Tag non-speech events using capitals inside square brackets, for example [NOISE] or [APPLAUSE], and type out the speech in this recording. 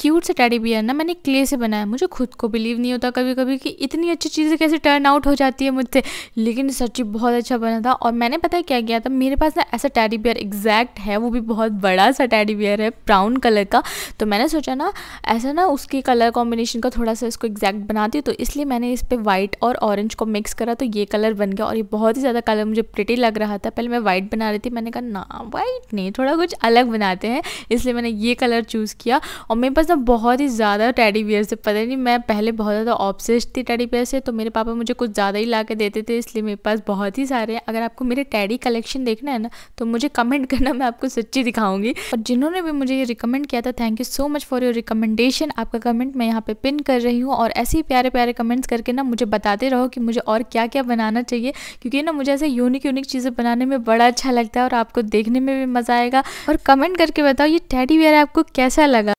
cute सा teddy beer ना मैंने क्ले से बनाया मुझे खुद को बिलीव नहीं होता कभी कभी कि इतनी अच्छी चीज़ें कैसे टर्न आउट हो जाती है मुझसे लेकिन सच्ची बहुत अच्छा बना था और मैंने पता है क्या किया था मेरे पास ना ऐसा टैडी बियर एग्जैक्ट है वो भी बहुत बड़ा सा टैडी बियर है ब्राउन कलर का तो मैंने सोचा ना ऐसा ना उसके कलर कॉम्बिनेशन का थोड़ा सा इसको एग्जैक्ट बनाती तो इसलिए मैंने इस पर वाइट और ऑरेंज को मिक्स करा तो ये कलर बन गया और ये बहुत ही ज़्यादा कलर मुझे प्रिटी लग रहा था पहले मैं वाइट बना रही थी मैंने कहा ना वाइट नहीं थोड़ा कुछ अलग बनाते हैं इसलिए मैंने ये कलर चूज़ किया और मेरे पास ना तो बहुत ही ज़्यादा टैडी बियर से पता नहीं मैं पहले बहुत ज़्यादा ऑब्सेस थी टैडी बियर से तो मेरे पापा मुझे कुछ ज़्यादा ही ला के देते थे इसलिए मेरे पास बहुत ही सारे हैं अगर आपको मेरे टैडी कलेक्शन देखना है ना तो मुझे कमेंट [LAUGHS] करना मैं आपको सच्ची दिखाऊंगी और जिन्होंने भी मुझे ये रिकमेंड किया था thank you so much for your recommendation आपका कमेंट मैं यहाँ पे पिन कर रही हूँ और ऐसे ही प्यारे प्यारे कमेंट्स करके ना मुझे बताते रहो कि मुझे और क्या क्या बनाना चाहिए क्योंकि ना मुझे ऐसे यूनिक यूनिक चीज़ें बनाने में बड़ा अच्छा लगता है और आपको देखने में भी मज़ा आएगा और कमेंट करके बताओ ये टैडी बियर आपको कैसा लगा